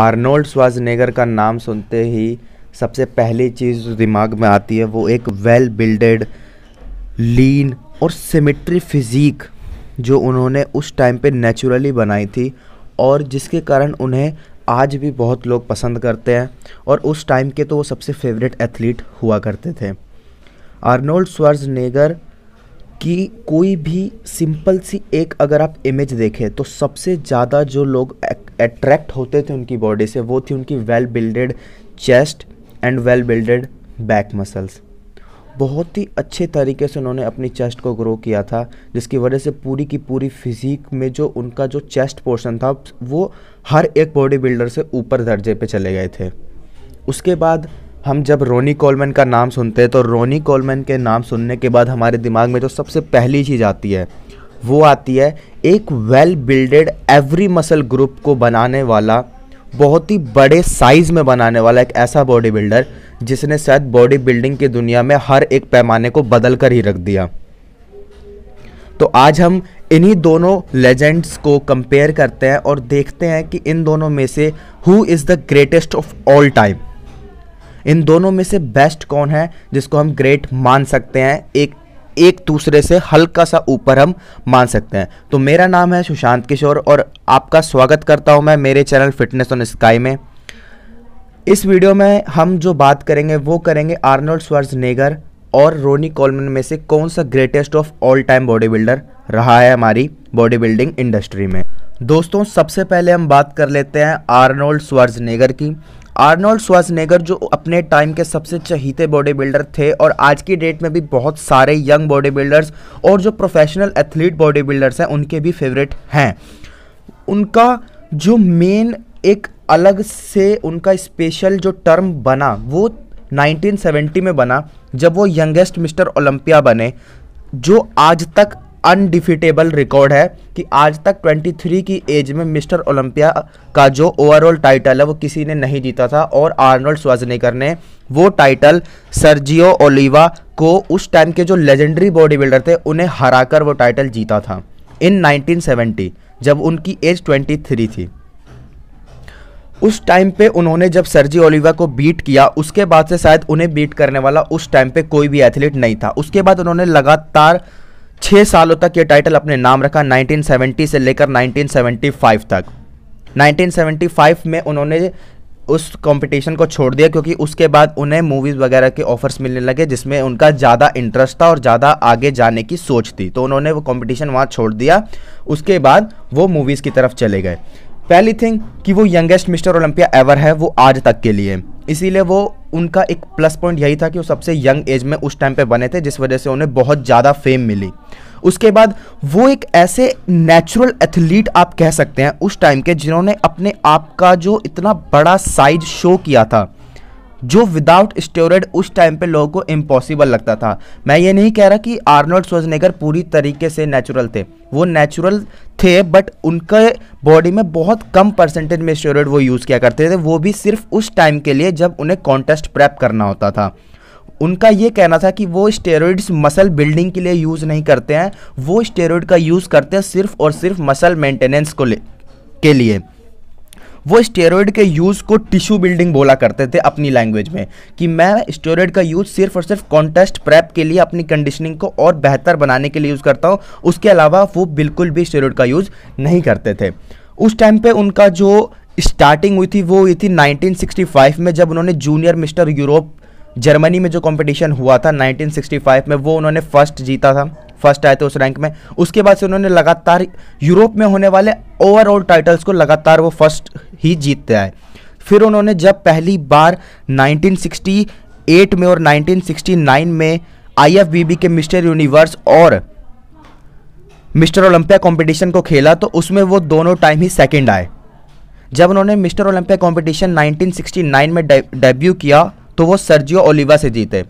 Arnold Schwarzenegger का नाम सुनते ही सबसे पहली चीज़ जो दिमाग में आती है वो एक वेल बिल्डेड लीन और सिमेट्री फिज़ीक जो उन्होंने उस टाइम पे नेचुरली बनाई थी और जिसके कारण उन्हें आज भी बहुत लोग पसंद करते हैं और उस टाइम के तो वो सबसे फेवरेट एथलीट हुआ करते थे आर्नोल्ड नेगर कि कोई भी सिंपल सी एक अगर आप इमेज देखें तो सबसे ज़्यादा जो लोग अट्रैक्ट होते थे उनकी बॉडी से वो थी उनकी well builded chest and well builded back muscles बहुत ही अच्छे तरीके से उन्होंने अपनी चेस्ट को ग्रो किया था जिसकी वजह से पूरी की पूरी फिजिक में जो उनका जो चेस्ट पोर्शन था वो हर एक बॉडी बिल्डर से ऊपर दर्जे पे चले गए थे उसके बाद हम जब रोनी कोलमैन का नाम सुनते हैं तो रोनी कोलमैन के नाम सुनने के बाद हमारे दिमाग में जो सबसे पहली चीज़ आती है वो आती है एक well builded every muscle group को बनाने वाला बहुत ही बड़े साइज़ में बनाने वाला एक ऐसा बॉडी बिल्डर जिसने शायद बॉडी बिल्डिंग की दुनिया में हर एक पैमाने को बदल कर ही रख दिया तो आज हम इन्हीं दोनों लेजेंड्स को कंपेयर करते हैं और देखते हैं कि इन दोनों में से who is the greatest of all time इन दोनों में से बेस्ट कौन है जिसको हम ग्रेट मान सकते हैं एक एक दूसरे से हल्का सा ऊपर हम मान सकते हैं तो मेरा नाम है सुशांत किशोर और आपका स्वागत करता हूं मैं मेरे चैनल फिटनेस ऑन स्काई में इस वीडियो में हम जो बात करेंगे वो करेंगे आर्नोल्ड स्वर्जनेगर और रोनी कॉलमन में से कौन सा greatest of all time body builder रहा है हमारी बॉडी बिल्डिंग इंडस्ट्री में दोस्तों सबसे पहले हम बात कर लेते हैं आर्नोल्ड स्वर्जनेगर की आर्नोल्ड स्वासनेगर जो अपने टाइम के सबसे चहीते बॉडी बिल्डर थे और आज की डेट में भी बहुत सारे यंग बॉडी बिल्डर्स और जो प्रोफेशनल एथलीट बॉडी बिल्डर्स हैं उनके भी फेवरेट हैं उनका जो मेन एक अलग से उनका स्पेशल जो टर्म बना वो 1970 में बना जब वो यंगेस्ट मिस्टर ओलंपिया बने जो आज तक अनडिफिटेबल रिकॉर्ड है कि आज तक 23 की एज में मिस्टर ओलंपिया का जो ओवरऑल टाइटल है वो किसी ने नहीं जीता था और आर्नोल्ड स्वाजनेकर ने वो टाइटल सर्जियो ओलिवा को उस टाइम के जो लेजेंडरी बॉडी बिल्डर थे उन्हें हराकर वो टाइटल जीता था इन 1970 जब उनकी एज 23 थी उस टाइम पे उन्होंने जब सर्जी ओलिवा को बीट किया उसके बाद से शायद उन्हें बीट करने वाला उस टाइम पे कोई भी एथलीट नहीं था उसके बाद उन्होंने लगातार छः सालों तक ये टाइटल अपने नाम रखा 1970 से लेकर 1975 तक 1975 में उन्होंने उस कंपटीशन को छोड़ दिया क्योंकि उसके बाद उन्हें मूवीज़ वगैरह के ऑफर्स मिलने लगे जिसमें उनका ज़्यादा इंटरेस्ट था और ज़्यादा आगे जाने की सोच थी तो उन्होंने वो कंपटीशन वहाँ छोड़ दिया उसके बाद वो मूवीज़ की तरफ चले गए पहली थिंग कि वो यंगेस्ट मिस्टर ओलंपिया एवर है वो आज तक के लिए इसीलिए वो उनका एक प्लस पॉइंट यही था कि वो सबसे यंग एज में उस टाइम पे बने थे जिस वजह से उन्हें बहुत ज़्यादा फेम मिली उसके बाद वो एक ऐसे नेचुरल एथलीट आप कह सकते हैं उस टाइम के जिन्होंने अपने आप का जो इतना बड़ा साइज शो किया था जो विदाउट स्टेरॉयड उस टाइम पे लोगों को इम्पॉसिबल लगता था मैं ये नहीं कह रहा कि आर्नोल्ड सोजनेगर पूरी तरीके से नेचुरल थे वो नेचुरल थे बट उनके बॉडी में बहुत कम परसेंटेज में स्टेरॉयड वो यूज़ किया करते थे वो भी सिर्फ उस टाइम के लिए जब उन्हें कॉन्टेस्ट प्रैप करना होता था उनका ये कहना था कि वो स्टेरॉइड्स मसल बिल्डिंग के लिए यूज़ नहीं करते हैं वो स्टेरॉइड का यूज़ करते हैं सिर्फ और सिर्फ मसल मेंटेनेंस को ले के लिए वो स्टेरॉयड के यूज़ को टिश्यू बिल्डिंग बोला करते थे अपनी लैंग्वेज में कि मैं स्टेरॉयड का यूज़ सिर्फ और सिर्फ कॉन्टेस्ट प्रेप के लिए अपनी कंडीशनिंग को और बेहतर बनाने के लिए यूज़ करता हूँ उसके अलावा वो बिल्कुल भी स्टेरॉयड का यूज़ नहीं करते थे उस टाइम पे उनका जो स्टार्टिंग हुई थी वो हुई थी 1965 में जब उन्होंने जूनियर मिस्टर यूरोप जर्मनी में जो कंपटीशन हुआ था 1965 में वो उन्होंने फर्स्ट जीता था फर्स्ट आए थे उस रैंक में उसके बाद से उन्होंने लगातार यूरोप में होने वाले ओवरऑल टाइटल्स को लगातार वो फर्स्ट ही जीतते आए फिर उन्होंने जब पहली बार 1968 में और 1969 में आईएफबीबी के मिस्टर यूनिवर्स और मिस्टर ओलंपिया कंपटीशन को खेला तो उसमें वो दोनों टाइम ही सेकंड आए जब उन्होंने मिस्टर ओलंपिया कंपटीशन 1969 में डेब्यू किया तो वो सर्जियो ओलिवा से जीते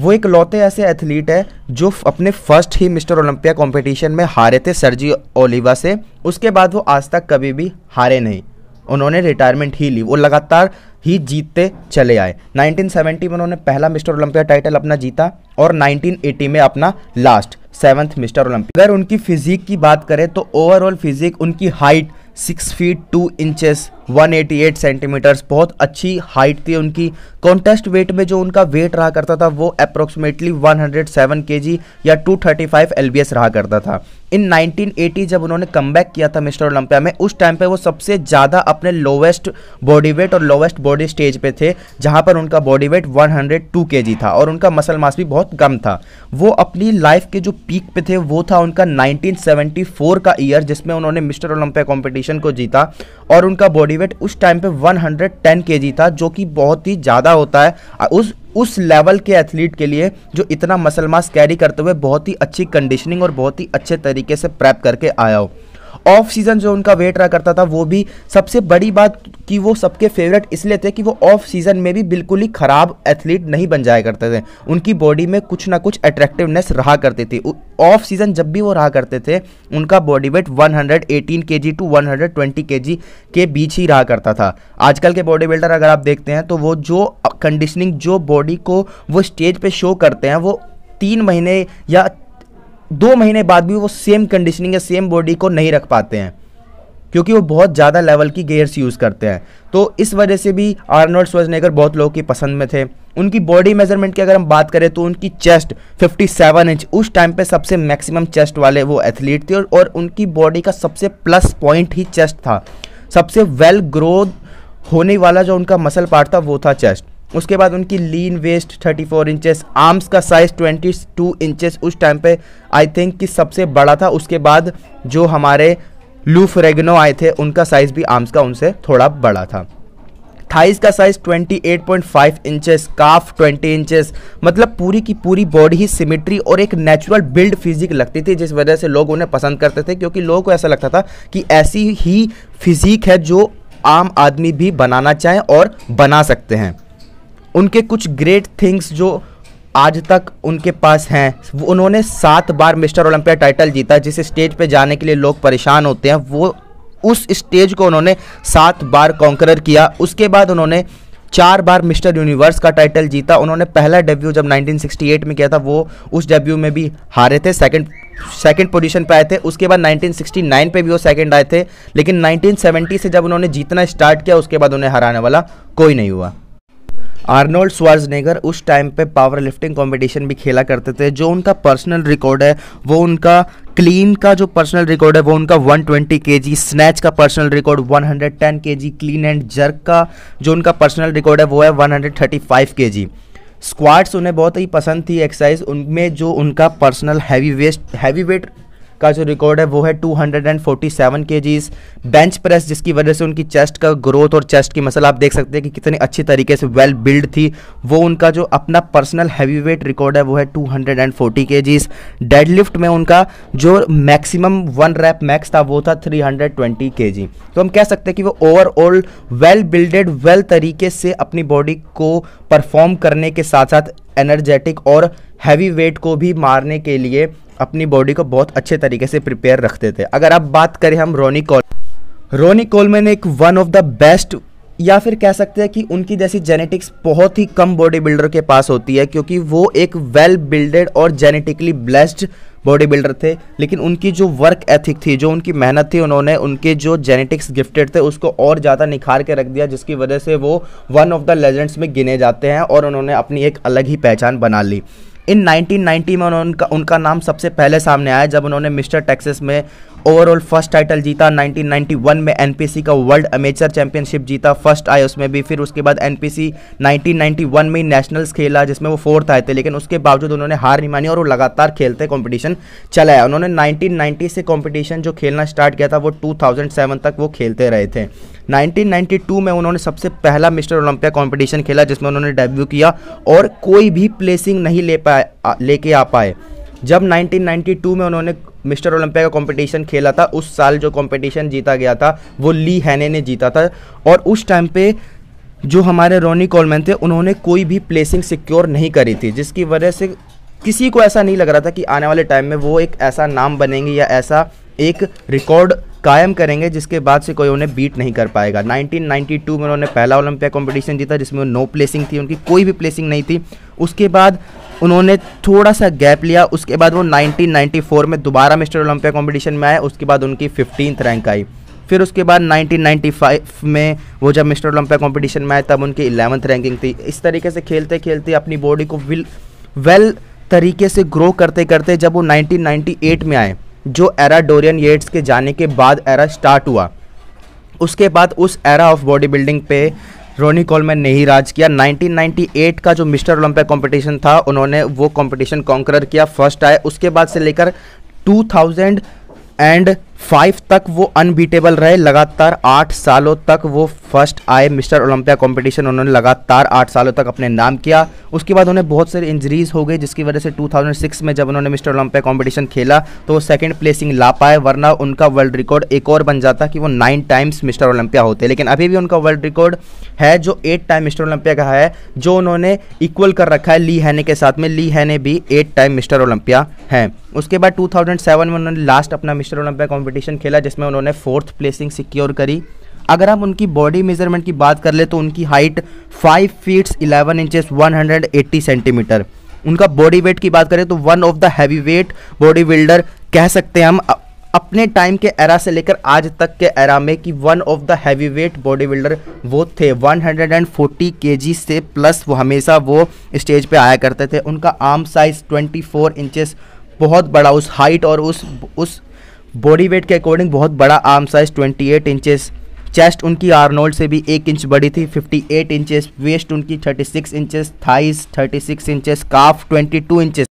वो एक लौते ऐसे एथलीट है जो अपने फर्स्ट ही मिस्टर ओलंपिया कंपटीशन में हारे थे सरजी ओलिवा से उसके बाद वो आज तक कभी भी हारे नहीं उन्होंने रिटायरमेंट ही ली वो लगातार ही जीतते चले आए 1970 में उन्होंने पहला मिस्टर ओलंपिया टाइटल अपना जीता और 1980 में अपना लास्ट सेवन्थ मिस्टर ओलंपिया अगर उनकी फिजिक की बात करें तो ओवरऑल फिजिक उनकी height six feet two inches 188 centimeters बहुत अच्छी हाइट थी उनकी कॉन्टेस्ट वेट में जो उनका वेट रहा करता था वो अप्रोक्सीमेटली 107 केजी या 235 थर्टी रहा करता था इन 1980 जब उन्होंने कम किया था मिस्टर ओलंपिया में उस टाइम पे वो सबसे ज़्यादा अपने लोवेस्ट बॉडी वेट और लोवेस्ट बॉडी स्टेज पे थे जहाँ पर उनका बॉडी वेट 102 हंड्रेड था और उनका मसल मास भी बहुत कम था वो अपनी लाइफ के जो पीक पे थे वो था उनका 1974 का ईयर जिसमें उन्होंने मिस्टर ओलंपिया कॉम्पिटिशन को जीता और उनका बॉडी वेट उस टाइम पे 110 हंड्रेड था जो कि बहुत ही ज़्यादा होता है उस उस लेवल के एथलीट के लिए जो इतना मसल मास कैरी करते हुए बहुत ही अच्छी कंडीशनिंग और बहुत ही अच्छे तरीके से प्रैप करके आया हो ऑफ सीजन जो उनका वेट रहा करता था वो भी सबसे बड़ी बात कि वो सबके फेवरेट इसलिए थे कि वो ऑफ सीजन में भी बिल्कुल ही खराब एथलीट नहीं बन जाया करते थे उनकी बॉडी में कुछ ना कुछ अट्रैक्टिवनेस रहा करती थी ऑफ सीजन जब भी वो रहा करते थे उनका body weight 118 KG two 120 KG के बीच ही रहा करता था आजकल के बॉडी बिल्डर अगर आप देखते हैं तो वो जो कंडीशनिंग जो बॉडी को वो स्टेज पे शो करते हैं वो तीन महीने या दो महीने बाद भी वो सेम कंडीशनिंग या सेम बॉडी को नहीं रख पाते हैं क्योंकि वो बहुत ज़्यादा लेवल की गेयर्स यूज़ करते हैं तो इस वजह से भी आर्नोल्ड स्वजनेगर बहुत लोगों की पसंद में थे उनकी बॉडी मेजरमेंट की अगर हम बात करें तो उनकी चेस्ट 57 इंच उस टाइम पे सबसे मैक्सिमम चेस्ट वाले वो एथलीट थे और, और उनकी बॉडी का सबसे प्लस पॉइंट ही चेस्ट था सबसे वेल ग्रोथ होने वाला जो उनका मसल पार्ट था वो था चेस्ट उसके बाद उनकी लीन वेस्ट 34 इंचेस आर्म्स का साइज़ 22 इंचेस उस टाइम पे आई थिंक कि सबसे बड़ा था उसके बाद जो हमारे लूफ रेगनो आए थे उनका साइज़ भी आर्म्स का उनसे थोड़ा बड़ा था थाइस का साइज 28.5 इंचेस काफ 20 इंचेस मतलब पूरी की पूरी बॉडी ही सिमिट्री और एक नेचुरल बिल्ड फिजिक लगती थी जिस वजह से लोग उन्हें पसंद करते थे क्योंकि लोगों को ऐसा लगता था कि ऐसी ही फिजिक है जो आम आदमी भी बनाना चाहें और बना सकते हैं उनके कुछ ग्रेट थिंग्स जो आज तक उनके पास हैं उन्होंने सात बार मिस्टर ओलंपिया टाइटल जीता जिस स्टेज पे जाने के लिए लोग परेशान होते हैं वो उस स्टेज को उन्होंने सात बार कॉन्करर किया उसके बाद उन्होंने चार बार मिस्टर यूनिवर्स का टाइटल जीता उन्होंने पहला डेब्यू जब 1968 में किया था वो उस डेब्यू में भी हारे थे सेकंड सेकंड पोजीशन पे आए थे उसके बाद 1969 पे भी वो सेकंड आए थे लेकिन 1970 से जब उन्होंने जीतना स्टार्ट किया उसके बाद उन्हें हराने वाला कोई नहीं हुआ आर्नोल्ड स्वर्जनेगर उस टाइम पे पावर लिफ्टिंग कॉम्पिटिशन भी खेला करते थे जो उनका पर्सनल रिकॉर्ड है वो उनका क्लीन का जो पर्सनल रिकॉर्ड है वो उनका 120 ट्वेंटी स्नैच का personal record 110 hundred clean and jerk का जो उनका पर्सनल रिकॉर्ड है वो है 135 हंड्रेड स्क्वाड्स उन्हें बहुत ही पसंद थी एक्सरसाइज उनमें जो उनका personal heavy waste heavy weight का जो रिकॉर्ड है वो है 247 केजीस बेंच प्रेस जिसकी वजह से उनकी चेस्ट का ग्रोथ और चेस्ट की मसल आप देख सकते हैं कि कितनी अच्छी तरीके से वेल बिल्ड थी वो उनका जो अपना पर्सनल हैवी वेट रिकॉर्ड है वो है 240 हंड्रेड केजीस डेडलिफ्ट में उनका जो मैक्सिमम वन रैप मैक्स था वो था 320 हंड्रेड तो हम कह सकते हैं कि वो ओवरऑल वेल बिल्डेड वेल तरीके से अपनी बॉडी को परफॉर्म करने के साथ साथ एनर्जेटिक और हैवी वेट को भी मारने के लिए अपनी बॉडी को बहुत अच्छे तरीके से प्रिपेयर रखते थे अगर आप बात करें हम रोनी कॉल रोनी कोलमैन एक वन ऑफ द बेस्ट या फिर कह सकते हैं कि उनकी जैसी जेनेटिक्स बहुत ही कम बॉडी बिल्डर के पास होती है क्योंकि वो एक वेल बिल्डेड और जेनेटिकली ब्लेस्ड बॉडी बिल्डर थे लेकिन उनकी जो वर्क एथिक थी जो उनकी मेहनत थी उन्होंने उनके जो जेनेटिक्स गिफ्टेड थे उसको और ज़्यादा निखार के रख दिया जिसकी वजह से वो वन ऑफ द लेजेंड्स में गिने जाते हैं और उन्होंने अपनी एक अलग ही पहचान बना ली इन 1990 में उनका उनका नाम सबसे पहले सामने आया जब उन्होंने मिस्टर टेक्सस में ओवरऑल फर्स्ट टाइटल जीता 1991 में एनपीसी का वर्ल्ड अमेचर चैंपियनशिप जीता फर्स्ट आए उसमें भी फिर उसके बाद एनपीसी 1991 में नेशनल्स खेला जिसमें वो फोर्थ आए थे लेकिन उसके बावजूद उन्होंने हार नहीं मानी और वो लगातार खेलते कॉम्पिटिशन चलाया उन्होंने 1990 से कॉम्पिटिशन जो खेलना स्टार्ट किया था वो टू तक वो खेलते रहे थे 1992 में उन्होंने सबसे पहला मिस्टर ओलंपिया कॉम्पिटिशन खेला जिसमें उन्होंने डेब्यू किया और कोई भी प्लेसिंग नहीं ले पाए लेके आ पाए जब 1992 में उन्होंने मिस्टर ओलंपिया का कंपटीशन खेला था उस साल जो कंपटीशन जीता गया था वो ली हैने ने जीता था और उस टाइम पे जो हमारे रोनी कॉलमैन थे उन्होंने कोई भी प्लेसिंग सिक्योर नहीं करी थी जिसकी वजह से किसी को ऐसा नहीं लग रहा था कि आने वाले टाइम में वो एक ऐसा नाम बनेंगे या ऐसा एक रिकॉर्ड कायम करेंगे जिसके बाद से कोई उन्हें बीट नहीं कर पाएगा 1992 में उन्होंने पहला ओलंपिया कंपटीशन जीता जिसमें नो प्लेसिंग थी उनकी कोई भी प्लेसिंग नहीं थी उसके बाद उन्होंने थोड़ा सा गैप लिया उसके बाद वो 1994 में दोबारा मिस्टर ओलंपिया कंपटीशन में आए उसके बाद उनकी फिफ्टीन रैंक आई फिर उसके बाद 1995 में वो जब मिस्टर ओलंपिया कंपटीशन में आए तब उनकी इलेवंथ रैंकिंग थी इस तरीके से खेलते खेलते अपनी बॉडी को विल वेल तरीके से ग्रो करते करते जब वो 1998 में आए जो एरा डोरियन येट्स के जाने के बाद एरा स्टार्ट हुआ उसके बाद उस एरा ऑफ बॉडी बिल्डिंग पे रोनी कॉलमैन ने ही राज किया 1998 का जो मिस्टर ओलंपिक कंपटीशन था उन्होंने वो कंपटीशन कॉन्कर किया फर्स्ट आए उसके बाद से लेकर 2000 एंड फाइव तक वो अनबीटेबल रहे लगातार आठ सालों तक वो फर्स्ट आए मिस्टर ओलंपिया कंपटीशन उन्होंने लगातार आठ सालों तक अपने नाम किया उसके बाद उन्हें बहुत सारी इंजरीज हो गई जिसकी वजह से 2006 में जब उन्होंने मिस्टर ओलंपिया कंपटीशन खेला तो वो सेकंड प्लेसिंग ला पाए वरना उनका वर्ल्ड रिकॉर्ड एक और बन जाता कि वो नाइन टाइम्स मिस्टर ओलंपिया होते लेकिन अभी भी उनका वर्ल्ड रिकॉर्ड है जो एट टाइम मिस्टर ओलंपिया का है जो उन्होंने इक्वल कर रखा है ली हैने के साथ में ली हैने भी एट टाइम मिस्टर ओलंपिया हैं उसके बाद टू में उन्होंने लास्ट अपना मिस्टर ओलंपिया कॉम्पिटिशन कंपटीशन खेला जिसमें उन्होंने फोर्थ प्लेसिंग सिक्योर करी अगर हम उनकी बॉडी मेजरमेंट की बात कर ले तो उनकी हाइट 5 फीट 11 इंचेस 180 सेंटीमीटर उनका बॉडी वेट की बात करें तो one of the heavy weight body builder कह सकते हैं हम अपने टाइम के एरा से लेकर आज तक के एरा में कि one of the heavy weight body builder वो थे 140 केजी से प्लस वो हमेशा वो स्टेज पे आया करते थे उनका आर्म साइज 24 इंचेस बहुत बड़ा उस हाइट और उस उस बॉडी वेट के अकॉर्डिंग बहुत बड़ा आर्म साइज 28 इंचेस चेस्ट उनकी आर्नोल्ड से भी एक इंच बड़ी थी 58 इंचेस वेस्ट उनकी 36 inches thighs six inches calf 22 inches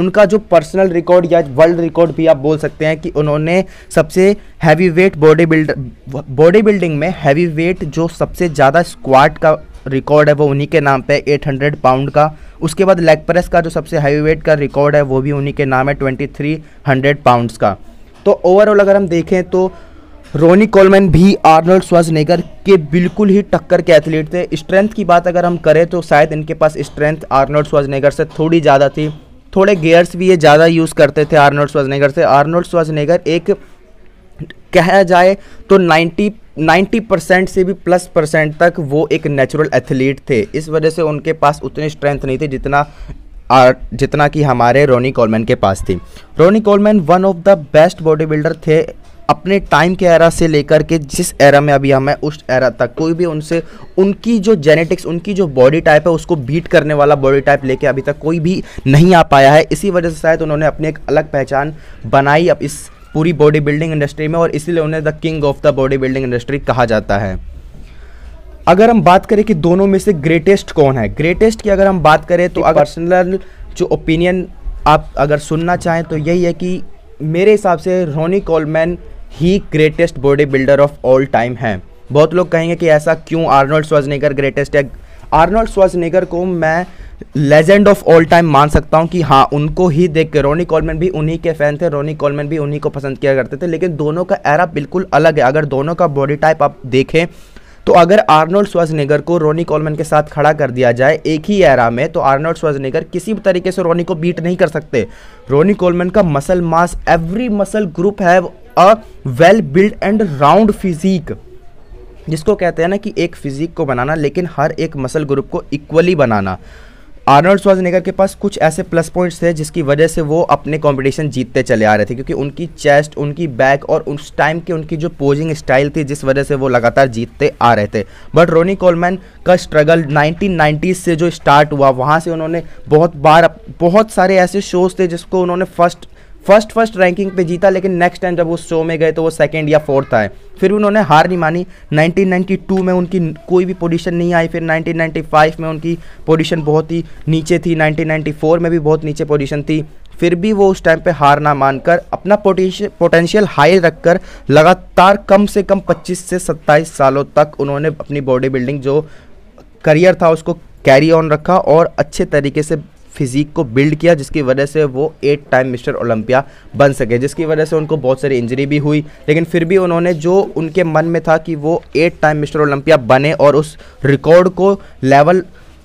उनका जो पर्सनल रिकॉर्ड या वर्ल्ड रिकॉर्ड भी आप बोल सकते हैं कि उन्होंने सबसे heavy weight body builder body building में हैवी वेट जो सबसे ज़्यादा स्क्वाड का रिकॉर्ड है वो उन्हीं के नाम पे 800 पाउंड का उसके बाद लेग प्रेस का जो सबसे हाई वेट का रिकॉर्ड है वो भी उन्हीं के नाम है 2300 पाउंड्स का तो ओवरऑल अगर हम देखें तो रोनी कोलमैन भी आर्नोल्ड स्वाजनेगर के बिल्कुल ही टक्कर के एथलीट थे स्ट्रेंथ की बात अगर हम करें तो शायद इनके पास स्ट्रेंथ आर्नोल्ड स्वाजनेगर से थोड़ी ज़्यादा थी थोड़े गेयर्स भी ये ज़्यादा यूज़ करते थे आर्नोल्ड स्वाजनेगर से आर्नोल्ड स्वाजनेगर एक कहा जाए तो 90 90 परसेंट से भी प्लस परसेंट तक वो एक नेचुरल एथलीट थे इस वजह से उनके पास उतनी स्ट्रेंथ नहीं थी जितना आ जितना कि हमारे रोनी कॉलमैन के पास थी Ronnie Coleman one of the best body builder थे अपने टाइम के एरा से लेकर के जिस एरा में अभी हम हैं उस एरा तक कोई भी उनसे उनकी जो जेनेटिक्स उनकी जो बॉडी टाइप है उसको बीट करने वाला बॉडी टाइप लेके अभी तक कोई भी नहीं आ पाया है इसी वजह से शायद उन्होंने अपनी एक अलग पहचान बनाई अब इस पूरी बॉडी बिल्डिंग इंडस्ट्री में और इसीलिए उन्हें the king of the body building industry कहा जाता है अगर हम बात करें कि दोनों में से ग्रेटेस्ट कौन है ग्रेटेस्ट की अगर हम बात करें तो अगर पर्सनल जो ओपिनियन आप अगर सुनना चाहें तो यही है कि मेरे हिसाब से रोनी कॉलमैन ही greatest body builder of all time है बहुत लोग कहेंगे कि ऐसा क्यों आर्नोल्ड स्वाजनेगर ग्रेटेस्ट है आर्नोल्ड स्वाजनेगर को मैं लेजेंड ऑफ ऑल टाइम मान सकता हूँ कि हाँ उनको ही देख के रोनी कॉलमैन भी उन्हीं के फ़ैन थे रोनी कॉलमैन भी उन्हीं को पसंद किया करते थे लेकिन दोनों का एरा बिल्कुल अलग है अगर दोनों का बॉडी टाइप आप देखें तो अगर आर्नोल्ड स्वाजनेगर को रोनी कॉलमैन के साथ खड़ा कर दिया जाए एक ही एरा में तो आर्नोल्ड स्वाजनेगर किसी भी तरीके से रोनी को बीट नहीं कर सकते रोनी कॉलमैन का muscle mass every muscle group have a well build and round physique जिसको कहते हैं ना कि एक फिजिक को बनाना लेकिन हर एक मसल ग्रुप को इक्वली बनाना आर्नोल्ड स्वाजनेगर के पास कुछ ऐसे प्लस पॉइंट्स थे जिसकी वजह से वो अपने कंपटीशन जीतते चले आ रहे थे क्योंकि उनकी चेस्ट उनकी बैक और उस टाइम की उनकी जो पोजिंग स्टाइल थी जिस वजह से वो लगातार जीतते आ रहे थे बट रोनी कोलमैन का स्ट्रगल नाइनटीन से जो स्टार्ट हुआ वहाँ से उन्होंने बहुत बार बहुत सारे ऐसे शोज़ थे जिसको उन्होंने फर्स्ट फर्स्ट फर्स्ट रैंकिंग पे जीता लेकिन नेक्स्ट टाइम जब वो शो में गए तो वो सेकंड या फोर्थ आए फिर उन्होंने हार नहीं मानी 1992 में उनकी कोई भी पोजीशन नहीं आई फिर 1995 में उनकी पोजीशन बहुत ही नीचे थी 1994 में भी बहुत नीचे पोजीशन थी फिर भी वो उस टाइम पे हार ना मानकर अपना पोटेंशियल हाई रखकर लगातार कम से कम 25 से 27 सालों तक उन्होंने अपनी बॉडी बिल्डिंग जो करियर था उसको कैरी ऑन रखा और अच्छे तरीके से फिजिक को बिल्ड किया जिसकी वजह से वो एट टाइम मिस्टर ओलंपिया बन सके जिसकी वजह से उनको बहुत सारी इंजरी भी हुई लेकिन फिर भी उन्होंने जो उनके मन में था कि वो एट टाइम मिस्टर ओलंपिया बने और उस रिकॉर्ड को लेवल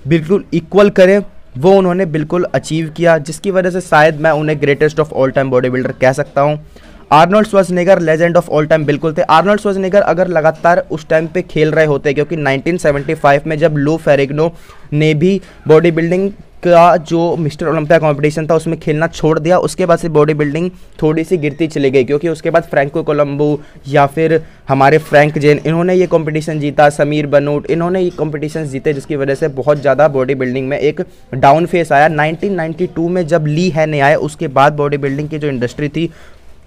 बिल्कुल इक्वल करें वो उन्होंने बिल्कुल अचीव किया जिसकी वजह से शायद मैं उन्हें greatest of all time body builder कह सकता हूँ Arnold Schwarzenegger legend of all time बिल्कुल थे आर्नोल्ड स्वजनेगर अगर लगातार उस टाइम पे खेल रहे होते क्योंकि 1975 में जब लू फेरिग्नो ने भी बॉडी बिल्डिंग उसका जो मिस्टर ओलंपिया कॉम्पिटिशन था उसमें खेलना छोड़ दिया उसके बाद से बॉडी बिल्डिंग थोड़ी सी गिरती चली गई क्योंकि उसके बाद फ्रैंको कोलम्बो या फिर हमारे फ्रैंक जैन इन्होंने ये कॉम्पिटिशन जीता समीर बनोट इन्होंने ये कॉम्पिटिशन जीते जिसकी वजह से बहुत ज़्यादा बॉडी बिल्डिंग में एक डाउन फेस आया नाइनटीन में जब ली है नहीं आए उसके बाद बॉडी बिल्डिंग की जो इंडस्ट्री थी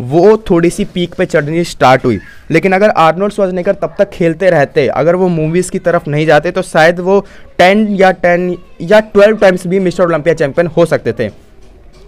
वो थोड़ी सी पीक पे चढ़नी स्टार्ट हुई लेकिन अगर आर्नोल्ड स्वाजनेकर तब तक खेलते रहते अगर वो मूवीज़ की तरफ नहीं जाते तो शायद वो टेन या टेन या ट्वेल्व टाइम्स भी मिस्टर ओलंपिया चैम्पियन हो सकते थे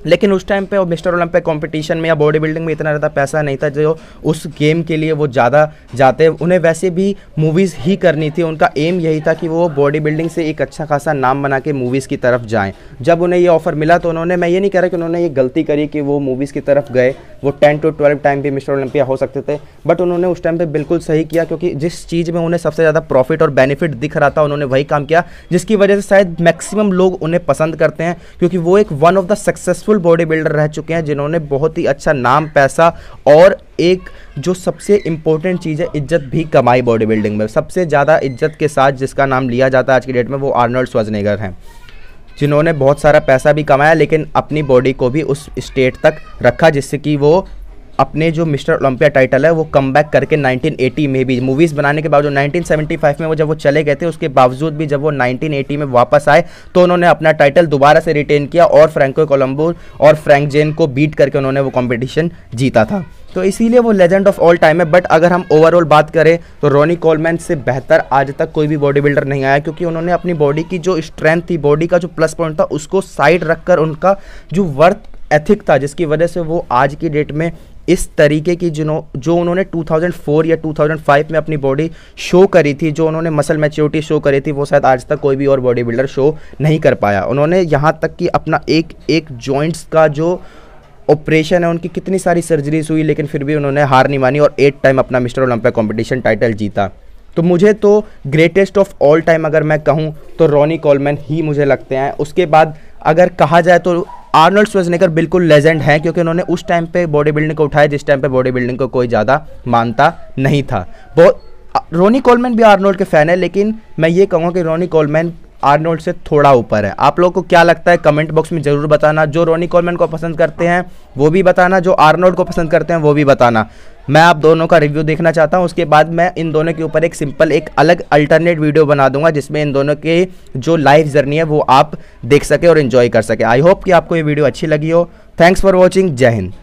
लेकिन उस टाइम पे मिस्टर ओलंपिक कंपटीशन में या बॉडी बिल्डिंग में इतना ज़्यादा पैसा नहीं था जो उस गेम के लिए वो ज़्यादा जाते उन्हें वैसे भी मूवीज़ ही करनी थी उनका एम यही था कि वो बॉडी बिल्डिंग से एक अच्छा खासा नाम बना के मूवीज़ की तरफ जाएँ जब उन्हें ये ऑफ़र मिला तो उन्होंने मैं ये नहीं कह रहा कि उन्होंने ये गलती करी कि वो मूवीज़ की तरफ गए वो टेन टू ट्वेल्व टाइम भी मिस्टर ओलंपिया हो सकते थे बट उन्होंने उस टाइम पर बिल्कुल सही किया क्योंकि जिस चीज़ में उन्हें सबसे ज़्यादा प्रॉफिट और बेनिफिट दिख रहा था उन्होंने वही काम किया जिसकी वजह से शायद मैक्सिमम लोग उन्हें पसंद करते हैं क्योंकि वो एक one of the successful successful body builder रह चुके हैं जिन्होंने बहुत ही अच्छा नाम पैसा और एक जो सबसे इम्पोर्टेंट चीज़ है इज्जत भी कमाई बॉडी बिल्डिंग में सबसे ज़्यादा इज्जत के साथ जिसका नाम लिया जाता है आज की डेट में वो आर्नल्ड स्वजनेगर हैं जिन्होंने बहुत सारा पैसा भी कमाया लेकिन अपनी बॉडी को भी उस स्टेट तक रखा जिससे कि वो अपने जो मिस्टर ओलंपिया टाइटल है वो कम करके 1980 में भी मूवीज़ बनाने के बावजूद 1975 में वो जब वो चले गए थे उसके बावजूद भी जब वो 1980 में वापस आए तो उन्होंने अपना टाइटल दोबारा से रिटेन किया और फ्रैंको कोलम्बो और फ्रैंक जेन को बीट करके उन्होंने वो कॉम्पिटिशन जीता था तो इसीलिए वो लेजेंड ऑफ ऑल टाइम है बट अगर हम ओवरऑल बात करें तो रोनी कोलमैन से बेहतर आज तक कोई भी बॉडी बिल्डर नहीं आया क्योंकि उन्होंने अपनी बॉडी की जो स्ट्रेंथ थी बॉडी का जो प्लस पॉइंट था उसको साइड रखकर उनका जो वर्थ एथिक था जिसकी वजह से वो आज की डेट में इस तरीके की जिन्हों जो उन्होंने 2004 या 2005 में अपनी बॉडी शो करी थी जो उन्होंने मसल मैच्योरिटी शो करी थी वो शायद आज तक कोई भी और बॉडी बिल्डर शो नहीं कर पाया उन्होंने यहाँ तक कि अपना एक एक जॉइंट्स का जो ऑपरेशन है उनकी कितनी सारी सर्जरीज हुई लेकिन फिर भी उन्होंने हार नहीं मानी और एट टाइम अपना मिस्टर ओलंपिक कॉम्पिटिशन टाइटल जीता तो मुझे तो ग्रेटेस्ट ऑफ ऑल टाइम अगर मैं कहूँ तो रॉनी कॉलमैन ही मुझे लगते हैं उसके बाद अगर कहा जाए तो आर्नल्ड स्वजनेकर बिल्कुल लेजेंड हैं क्योंकि उन्होंने उस टाइम पे बॉडी बिल्डिंग को उठाया जिस टाइम पे बॉडी बिल्डिंग को कोई ज़्यादा मानता नहीं था बहुत रोनी कॉलमैन भी आर्नोल्ड के फ़ैन है लेकिन मैं ये कहूँगा कि रोनी कॉलमैन आर्नोल्ड से थोड़ा ऊपर है आप लोगों को क्या लगता है कमेंट बॉक्स में ज़रूर बताना जो रोनी कॉलमैन को पसंद करते हैं वो भी बताना जो आर्नोल्ड को पसंद करते हैं वो भी बताना मैं आप दोनों का रिव्यू देखना चाहता हूं उसके बाद मैं इन दोनों के ऊपर एक सिंपल एक अलग अल्टरनेट वीडियो बना दूंगा जिसमें इन दोनों के जो लाइफ जर्नी है वो आप देख सके और इन्जॉय कर सके आई होप कि आपको ये वीडियो अच्छी लगी हो थैंक्स फॉर वॉचिंग जय हिंद